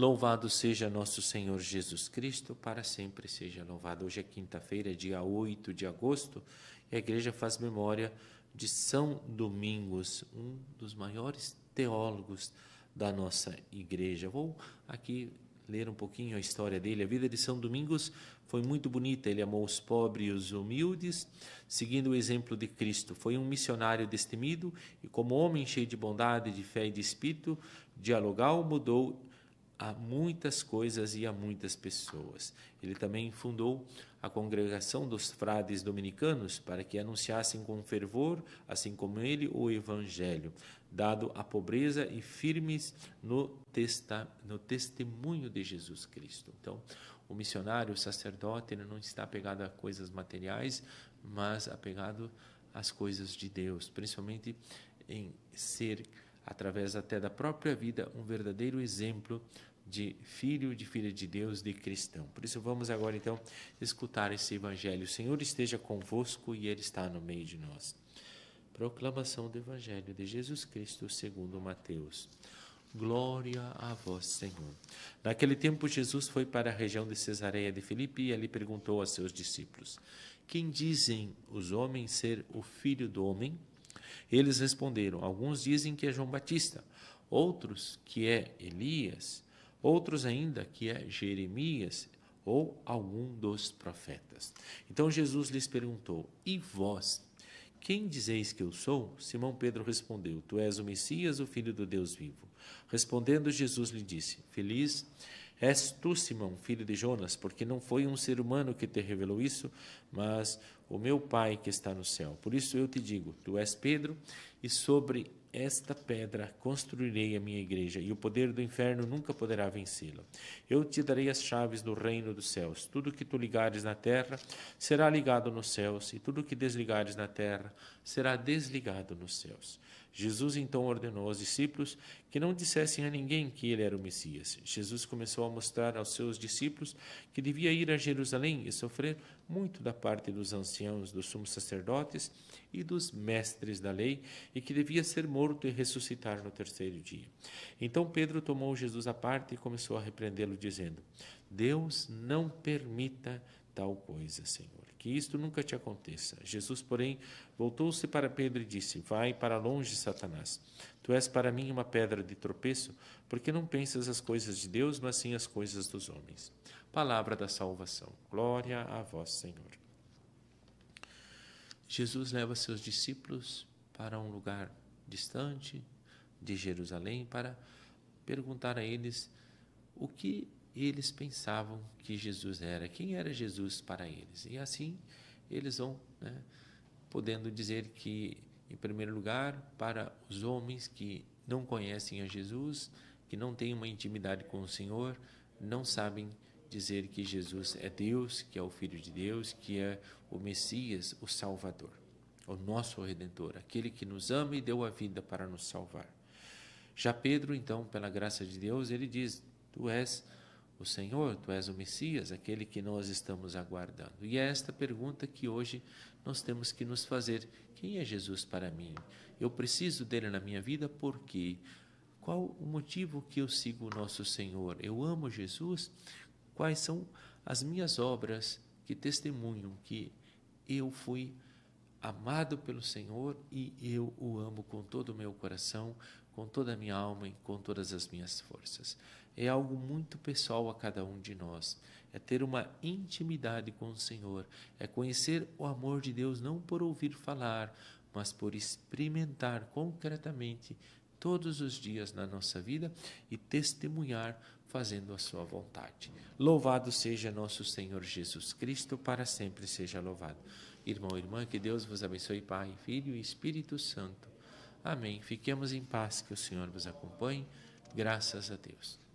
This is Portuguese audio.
Louvado seja nosso Senhor Jesus Cristo, para sempre seja louvado. Hoje é quinta-feira, dia 8 de agosto, e a igreja faz memória de São Domingos, um dos maiores teólogos da nossa igreja. Vou aqui ler um pouquinho a história dele. A vida de São Domingos foi muito bonita. Ele amou os pobres e os humildes, seguindo o exemplo de Cristo. Foi um missionário destemido e, como homem cheio de bondade, de fé e de espírito, dialogal, mudou a muitas coisas e a muitas pessoas. Ele também fundou a congregação dos frades dominicanos para que anunciassem com fervor, assim como ele, o evangelho, dado à pobreza e firmes no, testa, no testemunho de Jesus Cristo. Então, o missionário, o sacerdote, ele não está apegado a coisas materiais, mas apegado às coisas de Deus, principalmente em ser através até da própria vida, um verdadeiro exemplo de filho, de filha de Deus, de cristão. Por isso vamos agora então escutar esse evangelho. O Senhor esteja convosco e ele está no meio de nós. Proclamação do evangelho de Jesus Cristo, segundo Mateus. Glória a vós, Senhor. Naquele tempo, Jesus foi para a região de Cesareia de Filipe e ali perguntou a seus discípulos: Quem dizem os homens ser o filho do homem? Eles responderam: Alguns dizem que é João Batista, outros que é Elias, outros ainda que é Jeremias ou algum dos profetas. Então Jesus lhes perguntou: E vós? Quem dizeis que eu sou? Simão Pedro respondeu: Tu és o Messias, o Filho do Deus vivo. Respondendo, Jesus lhe disse: Feliz És tu, Simão, filho de Jonas, porque não foi um ser humano que te revelou isso, mas o meu Pai que está no céu. Por isso eu te digo: tu és Pedro, e sobre esta pedra construirei a minha igreja, e o poder do inferno nunca poderá vencê-la. Eu te darei as chaves do reino dos céus. Tudo que tu ligares na terra será ligado nos céus, e tudo que desligares na terra será desligado nos céus. Jesus então ordenou aos discípulos que não dissessem a ninguém que ele era o Messias. Jesus começou a mostrar aos seus discípulos que devia ir a Jerusalém e sofrer muito da parte dos anciãos, dos sumos sacerdotes e dos mestres da lei, e que devia ser morto e ressuscitar no terceiro dia. Então Pedro tomou Jesus à parte e começou a repreendê-lo, dizendo: Deus não permita que tal coisa, Senhor. Que isto nunca te aconteça. Jesus, porém, voltou-se para Pedro e disse: Vai para longe, Satanás. Tu és para mim uma pedra de tropeço, porque não pensas as coisas de Deus, mas sim as coisas dos homens. Palavra da salvação. Glória a vós, Senhor. Jesus leva seus discípulos para um lugar distante de Jerusalém para perguntar a eles o que eles pensavam que Jesus era, quem era Jesus para eles. E assim eles vão né, podendo dizer que, em primeiro lugar, para os homens que não conhecem a Jesus, que não têm uma intimidade com o Senhor, não sabem dizer que Jesus é Deus, que é o Filho de Deus, que é o Messias, o Salvador, o nosso Redentor, aquele que nos ama e deu a vida para nos salvar. Já Pedro, então, pela graça de Deus, ele diz: Tu és o Senhor, tu és o Messias, aquele que nós estamos aguardando. E é esta pergunta que hoje nós temos que nos fazer: quem é Jesus para mim? Eu preciso dele na minha vida porque qual o motivo que eu sigo o nosso Senhor? Eu amo Jesus? Quais são as minhas obras que testemunham que eu fui amado pelo Senhor e eu o amo com todo o meu coração, com toda a minha alma e com todas as minhas forças é algo muito pessoal a cada um de nós. É ter uma intimidade com o Senhor, é conhecer o amor de Deus não por ouvir falar, mas por experimentar concretamente todos os dias na nossa vida e testemunhar fazendo a sua vontade. Louvado seja nosso Senhor Jesus Cristo, para sempre seja louvado. Irmão e irmã, que Deus vos abençoe, Pai, Filho e Espírito Santo. Amém. Fiquemos em paz, que o Senhor vos acompanhe. Graças a Deus.